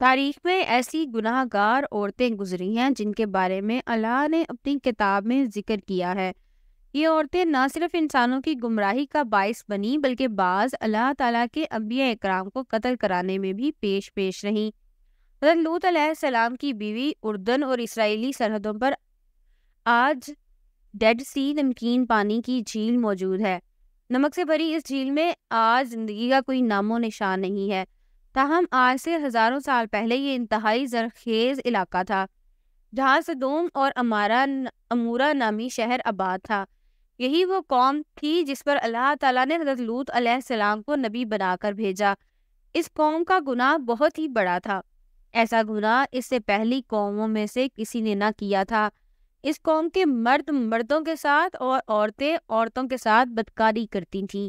तारीख में ऐसी गुनाहगार औरतें गुजरी हैं जिनके बारे में अल्लाह ने अपनी किताब में जिक्र किया है ये औरतें न सिर्फ इंसानों की गुमराही का बायस बनी बल्कि बाज अल्लाह ताला के अबिया इकराम को कत्ल कराने में भी पेश पेश रहीं हजरत लूत सलाम की बीवी उर्दन और इसराइली सरहदों पर आज डेड सी नमकीन पानी की झील मौजूद है नमक से भरी इस झील में आज जिंदगी का कोई नामो निशान नहीं है ताहम आज से हज़ारों साल पहले ये इंतहाई जरखेज़ इलाका था जहाँ सदूम और अमारा अमूरा नामी शहर आबाद था यही वो कौम थी जिस पर अल्लाह तला ने हजरत लूत अलैहिस्सलाम को नबी बनाकर भेजा इस कौम का गुनाह बहुत ही बड़ा था ऐसा गुनाह इससे पहली कौमों में से किसी ने ना किया था इस कौम के मर्द मर्दों के साथ और औरतें औरतों के साथ बदकारी करती थीं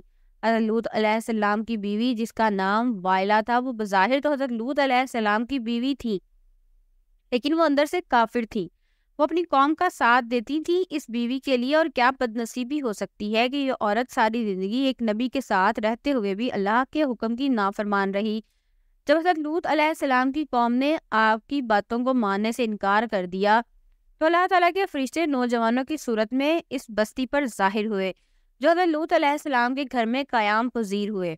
लूत अलैहिस्सलाम की बीवी जिसका नाम वायला था वो बज़ाहिर तो हज़रत लूत अलैहिस्सलाम की बीवी थी लेकिन वो अंदर से काफिर थी वो अपनी कौम का साथ देती थी इस बीवी के लिए और क्या बदनसीबी हो सकती है कि ये औरत सारी ज़िंदगी एक नबी के साथ रहते हुए भी अल्लाह के हुक्म की नाफरमान रही जब हजरत लूत अलैहिस्सलाम की कौम ने आपकी बातों को मानने से इनकार कर दिया तो अल्लाह ताला के फरिश्ते नौजवानों की सूरत में इस बस्ती पर जाहिर हुए जो हमें लूत अलैहिस्सलाम के घर में क़्याम पजीर हुए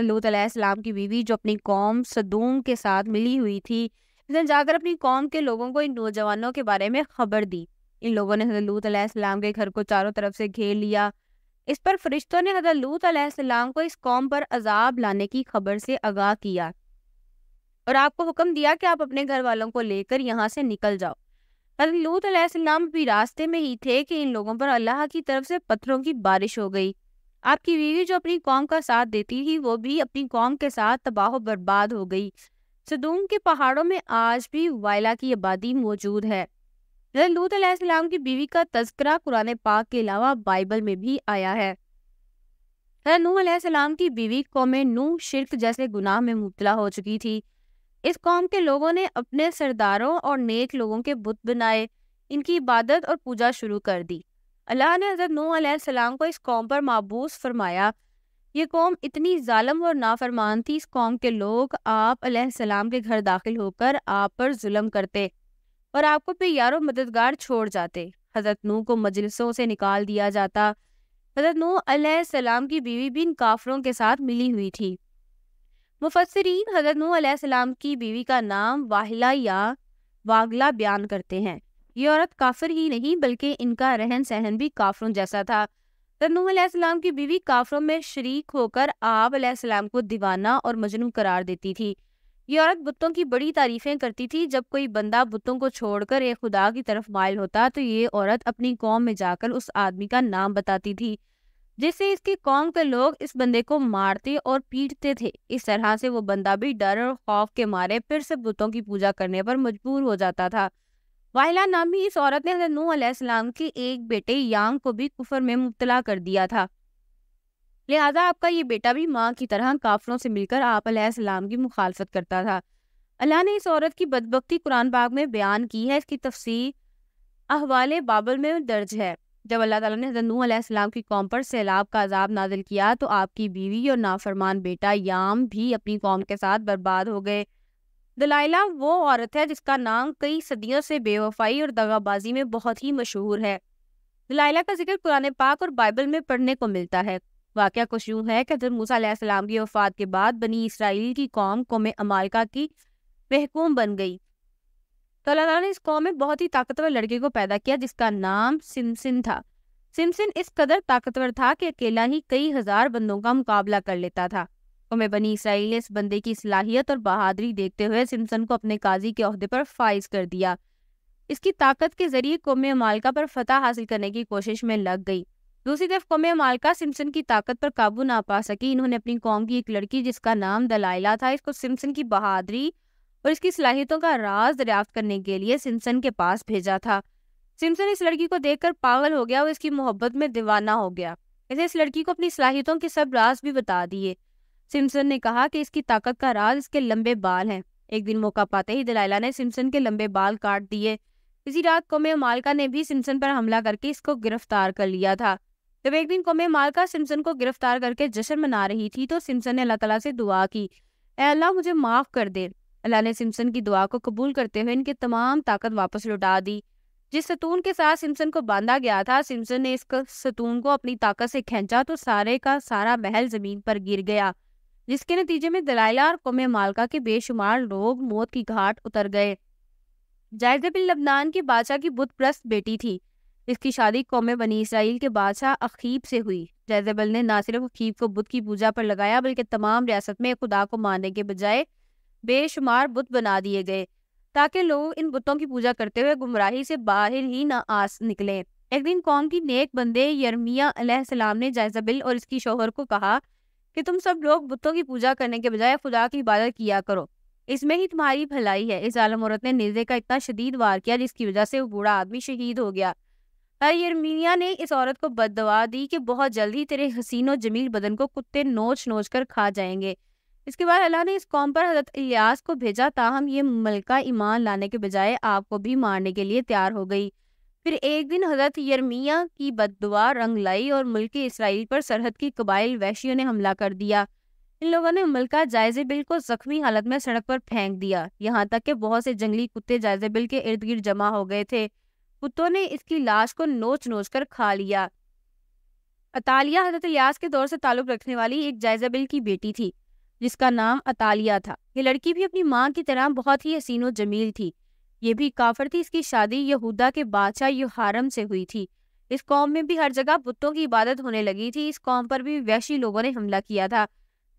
लूत अलैहिस्सलाम की बीवी जो अपनी कौम सदूम के साथ मिली हुई थी उसने जाकर अपनी कौम के लोगों को इन नौजवानों के बारे में खबर दी इन लोगों ने हजरत लूत अलैहिस्सलाम के घर को चारों तरफ से घेर लिया इस पर फरिश्तों ने हजरत लूत अलैहिस्सलाम को इस कौम पर अजाब लाने की खबर से आगाह किया और आपको हुक्म दिया कि आप अपने घर वालों को लेकर यहाँ से निकल जाओ हजरत लूत तो अलैहिस्सलाम भी रास्ते में ही थे कि इन लोगों पर अल्लाह की तरफ से पत्थरों की बारिश हो गई आपकी बीवी जो अपनी कौम का साथ देती थी वो भी अपनी कौम के साथ तबाह बर्बाद हो गई सदूम के पहाड़ों में आज भी वायला की आबादी मौजूद है लूत अलैहिस्सलाम की बीवी का तस्करा कुरान पाक के अलावा बाइबल में भी आया है नूह अलैहिस्सलाम की बीवी कौम नूह शिरक जैसे गुनाह में मुबतला हो चुकी थी इस कौम के लोगों ने अपने सरदारों और नेक लोगों के बुत बनाए इनकी इबादत और पूजा शुरू कर दी अल्लाह ने हज़रत नूह सलाम को इस कौम पर माबूस फरमाया ये कौम इतनी ालम और नाफरमान थी इस कौम के लोग आप सलाम के घर दाखिल होकर आप पर जुल्म करते और आपको पे यारो मददगार छोड़ जाते हज़रत नूह को मजलिसों से निकाल दिया जाता हज़रत नूह सलाम की बीवी भी इन काफरों के साथ मिली हुई थी मुफसरीन हजरत नूसम की बीवी का नाम वाहिला या वागला बयान करते हैं ये औरत काफिर ही नहीं बल्कि इनका रहन सहन भी काफरों जैसा था तनूसम की बीवी काफरों में शरीक होकर आप आपाम को दीवाना और मजनू करार देती थी ये औरत बुतों की बड़ी तारीफें करती थी जब कोई बंदा बुतों को छोड़कर एक खुदा की तरफ मायल होता तो ये औरत अपनी कौम में जाकर उस आदमी का नाम बताती थी जिससे इसकी कौम के लोग इस बंदे को मारते और पीटते थे इस तरह से वो बंदा भी डर और खौफ के मारे फिर से बुतों की पूजा करने पर मजबूर हो जाता था वाहिला नामी इस औरत ने नूसम के एक बेटे यांग को भी कुफर में मुबतला कर दिया था लिहाजा आपका ये बेटा भी माँ की तरह काफरों से मिलकर आप सलाम की मुखालफत करता था अल्लाह ने इस औरत की बदबकती कुरान बाग में बयान की है इसकी तफसीर अहवाल बाबल में दर्ज है जब अल्लाह ताला ने हजरत नूह की कौम पर सैलाब का अजाब नाजिल किया तो आपकी बीवी और नाफरमान बेटा याम भी अपनी कौम के साथ बर्बाद हो गए दलाइला वो औरत है जिसका नाम कई सदियों से बेवफाई और दगाबाजी में बहुत ही मशहूर है दलाइला का जिक्र कुरान पाक और बाइबल में पढ़ने को मिलता है वाक़ कुछ यूँ है कि हजरत मूसा की वफ़ात के बाद बनी इसराइल की कौम कौम अमालका की महकूम बन गई तो अल्लाह ने इस कौम में बहुत ही ताकतवर लड़के को पैदा किया जिसका नाम सिमसिन था सिमसिन इस कदर ताकतवर था कि अकेला ही कई हजार बंदों का मुकाबला कर लेता था कौम बनी इसराइल ने इस बंदे की सलाहियत और बहादुरी देखते हुए सिमसन को अपने काजी के अहदे पर फाइज कर दिया इसकी ताकत के जरिए कौम मालका पर फतह हासिल करने की कोशिश में लग गई दूसरी तरफ कौम मालका सिमसन की ताकत पर काबू ना पा सकी इन्होंने अपनी कौम की एक लड़की जिसका नाम दलाइला था इसको सिमसन की बहादुरी और इसकी सलाहियतों का राज दरियाफ्त करने के लिए सिमसन के पास भेजा था सिमसन इस लड़की को देखकर पागल हो गया और इसकी मोहब्बत में दीवाना हो गया इसे इस लड़की को अपनी सलाहियतों के सब राज भी बता दिए सिमसन ने कहा कि इसकी ताकत का राज इसके लंबे बाल हैं एक दिन मौका पाते ही दलाइला ने सिमसन के लंबे बाल काट दिए इसी रात कोमे मालका ने भी सिमसन पर हमला करके इसको गिरफ्तार कर लिया था जब एक दिन कोमे मालका सिमसन को गिरफ्तार करके जश्न मना रही थी तो सिमसन ने अल्लाह तला से दुआ की अल्लाह मुझे माफ़ कर दे अल्लाह ने सिमसन की दुआ को कबूल करते हुए इनकी तमाम ताकत वापस लौटा दी जिस सतून के साथ सिमसन को बांधा गया था सिमसन ने इस सतून को अपनी ताकत से खींचा तो सारे का सारा महल जमीन पर गिर गया जिसके नतीजे में दलाइला और कौम मालका के बेशुमार लोग मौत की घाट उतर गए जायद बिन लबनान के बादशाह की बुधप्रस्त बेटी थी इसकी शादी कौम बनी इसराइल के बादशाह अखीब से हुई जैजबल ने ना सिर्फ अखीब को बुद्ध की पूजा पर लगाया बल्कि तमाम रियासत में खुदा को मानने के बजाय बेशुमार बुत बना दिए गए ताकि लोग इन बुतों की पूजा करते हुए गुमराही से बाहर ही ना आस निकले एक दिन कौम की नेक बंदे यरमिया ने जायजाबिल और इसकी शोहर को कहा कि तुम सब लोग बुतों की पूजा करने के बजाय खुदा की इबादत किया करो इसमें ही तुम्हारी भलाई है इस आलम औरत ने निर्दय का इतना शदीद वार किया जिसकी वजह से वो बूढ़ा आदमी शहीद हो गया हर यरमिया ने इस औरत को बददवा दी कि बहुत जल्दी तेरे हसीनो जमील बदन को कुत्ते नोच नोच कर खा जाएंगे इसके बाद अल्लाह ने इस कौम पर हजरत इलियास को भेजा ताहम ये मलका ईमान लाने के बजाय आपको भी मारने के लिए तैयार हो गई फिर एक दिन हजरत यरमिया की बददुआ रंग लाई और मुल्क इसराइल पर सरहद की कबाइल वैशियों ने हमला कर दिया इन लोगों ने मलका जायजे बिल को जख्मी हालत में सड़क पर फेंक दिया यहाँ तक कि बहुत से जंगली कुत्ते जायजे बिल के इर्द गिर्द जमा हो गए थे कुत्तों ने इसकी लाश को नोच नोच कर खा लिया अतालिया हजरत इलियास के दौर से ताल्लुक रखने वाली एक जायजा बिल की बेटी थी जिसका नाम अतालिया था ये लड़की भी अपनी माँ की तरह बहुत ही हसीन और जमील थी ये भी काफर थी इसकी शादी यहूदा के बादशाह युहारम से हुई थी इस कौम में भी हर जगह बुतों की इबादत होने लगी थी इस कौम पर भी वैशी लोगों ने हमला किया था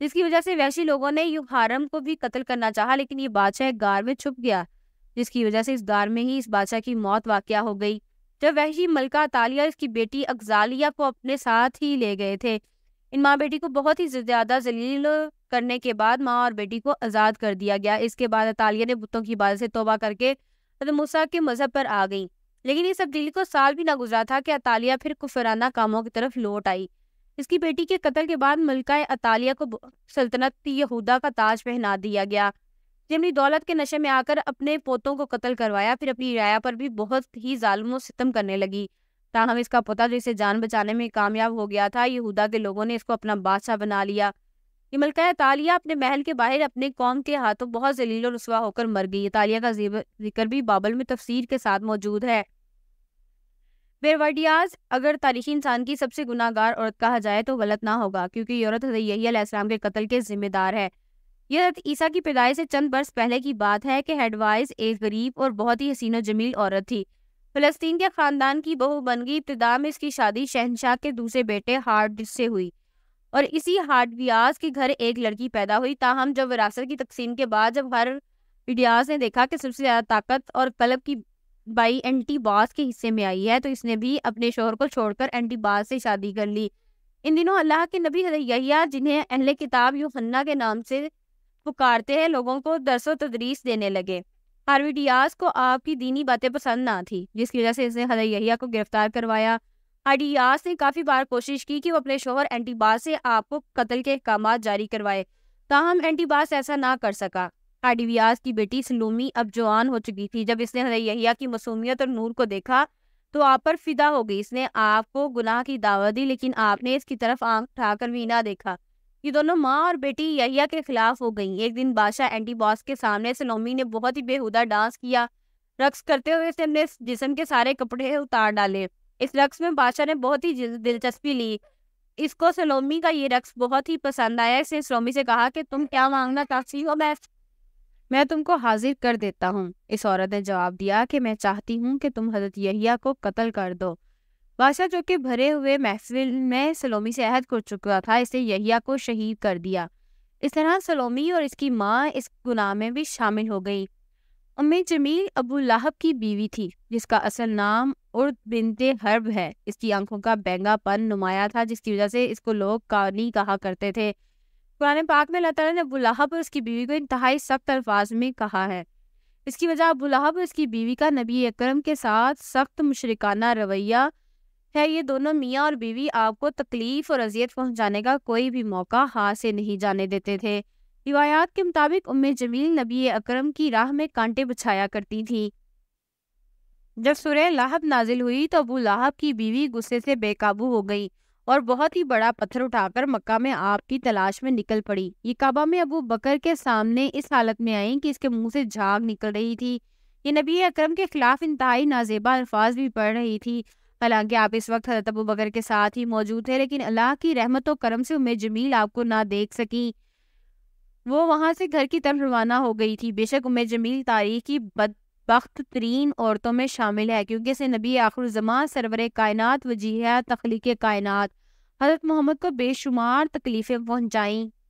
जिसकी वजह से वैशी लोगों ने युहारम को भी कत्ल करना चाहा लेकिन ये बादशाह एक गार में छुप गया जिसकी वजह से इस गार में ही इस बादशाह की मौत वाक़ हो गई जब वैशी मलका तालिया इसकी बेटी अगजालिया को अपने साथ ही ले गए थे इन माँ बेटी को बहुत ही ज़्यादा जलील करने के बाद माँ और बेटी को आज़ाद कर दिया गया इसके बाद अतालिया ने बुतों की बात से तोबा करके मूसा के मज़हब पर आ गई लेकिन इस तब्दीली को साल भी ना गुजरा था कि अतालिया फिर कुफराना कामों की तरफ लौट आई इसकी बेटी के कत्ल के बाद मलका अतालिया को सल्तनत यहूदा का ताज पहना दिया गया जिमनी दौलत के नशे में आकर अपने पोतों को कत्ल करवाया फिर अपनी राया पर भी बहुत ही जालमों सितम करने लगी ताहम इसका पुता जो इसे जान बचाने में कामयाब हो गया था यहूदा के लोगों ने इसको अपना बादशाह बना लिया ये मलका तालिया अपने महल के बाहर अपने कौम के हाथों बहुत जलील और रसवा होकर मर गई तालिया का जिक्र भी बाबल में तफसीर के साथ मौजूद है बेरवाडियाज अगर तारीखी इंसान की सबसे गुनागार औरत कहा जाए तो गलत ना होगा क्योंकि ये औरत यहीम के कत्ल के जिम्मेदार है यह ईसा की पैदाइश से चंद बरस पहले की बात है कि हेडवाइज एक गरीब और बहुत ही हसीन जमील औरत थी फलस्तीन के खानदान की बहू बन गई इब्तदा में इसकी शादी शहनशाह के दूसरे बेटे हार्ड से हुई और इसी हार्ड व्यास के घर एक लड़की पैदा हुई ताहम जब विरासत की तकसीम के बाद जब हर इडियाज ने देखा कि सबसे ज़्यादा ताकत और कलब की बाई एंटी बास के हिस्से में आई है तो इसने भी अपने शोहर को छोड़कर एंटी बास से शादी कर ली इन दिनों अल्लाह के नबी हदैया जिन्हें अहले किताब यूहन्ना के नाम से पुकारते हैं लोगों को दरस व तदरीस देने लगे हार्वी डियाज को आपकी दीनी बातें पसंद ना थी जिसकी वजह से इसने हजरत को गिरफ्तार करवाया हडियास ने काफ़ी बार कोशिश की कि वो अपने शोहर एंटीबास से आपको कत्ल के अहकाम जारी करवाए ताहम एंटीबास ऐसा ना कर सका हाडिवियास की बेटी सलूमी अब जवान हो चुकी थी जब इसने हजरत यहिया की मसूमियत और नूर को देखा तो आप पर फिदा हो गई इसने आपको गुनाह की दावत दी लेकिन आपने इसकी तरफ आंख उठाकर भी ना देखा ये दोनों माँ और बेटी यहिया के खिलाफ हो गई एक दिन बादशाह एंटी बॉस के सामने सलोमी ने बहुत ही बेहुदा डांस किया रक्स करते हुए उसने अपने जिसम के सारे कपड़े उतार डाले इस रक्स में बादशाह ने बहुत ही दिलचस्पी ली इसको सलोमी का ये रक्स बहुत ही पसंद आया इसने सलोमी से कहा कि तुम क्या मांगना चाहती हो मैं मैं तुमको हाजिर कर देता हूँ इस औरत ने जवाब दिया कि मैं चाहती हूँ कि तुम हजरत यहिया को कत्ल कर दो बादशाह जो कि भरे हुए महफिल में सलोमी से अहद कर चुका था इसे यहिया को शहीद कर दिया इस तरह सलोमी और इसकी माँ इस गुनाह में भी शामिल हो गई उम्म जमील अबू लाहब की बीवी थी जिसका असल नाम उर्द बिनते हर्ब है इसकी आंखों का बैंगापन नुमाया था जिसकी वजह से इसको लोग कानी कहा करते थे पुराने पाक में अल्लाह ताला ने अबू लाहब और उसकी बीवी को इंतहाई सख्त अल्फाज में कहा है इसकी वजह अबू लाहब और उसकी बीवी का नबी अक्रम के साथ सख्त मुशरकाना रवैया है ये दोनों मियाँ और बीवी आपको तकलीफ और अजियत पहुंचाने का कोई भी मौका हाथ से नहीं जाने देते थे रिवायात के मुताबिक उम्म जमील नबी अकरम की राह में कांटे बिछाया करती थी जब सुरह लाहब नाजिल हुई तो अबू लाहब की बीवी गुस्से से बेकाबू हो गई और बहुत ही बड़ा पत्थर उठाकर मक्का में आपकी तलाश में निकल पड़ी ये काबा में अबू बकर के सामने इस हालत में आई कि इसके मुंह से झाग निकल रही थी ये नबी अकरम के खिलाफ इंतहाई नाजेबा अल्फाज भी पढ़ रही थी हालांकि आप इस वक्त हजरत अबू बकर के साथ ही मौजूद थे लेकिन अल्लाह की रहमत और करम से उम्मे जमील आपको ना देख सकी वो वहाँ से घर की तरफ रवाना हो गई थी बेशक उम्मे जमील तारीख की बद तरीन औरतों में शामिल है क्योंकि इसे नबी आखिर जमा सरवर कायनात वजीह तख्लीक कायनात हजरत मोहम्मद को बेशुमार तकलीफ़ें पहुँचाईं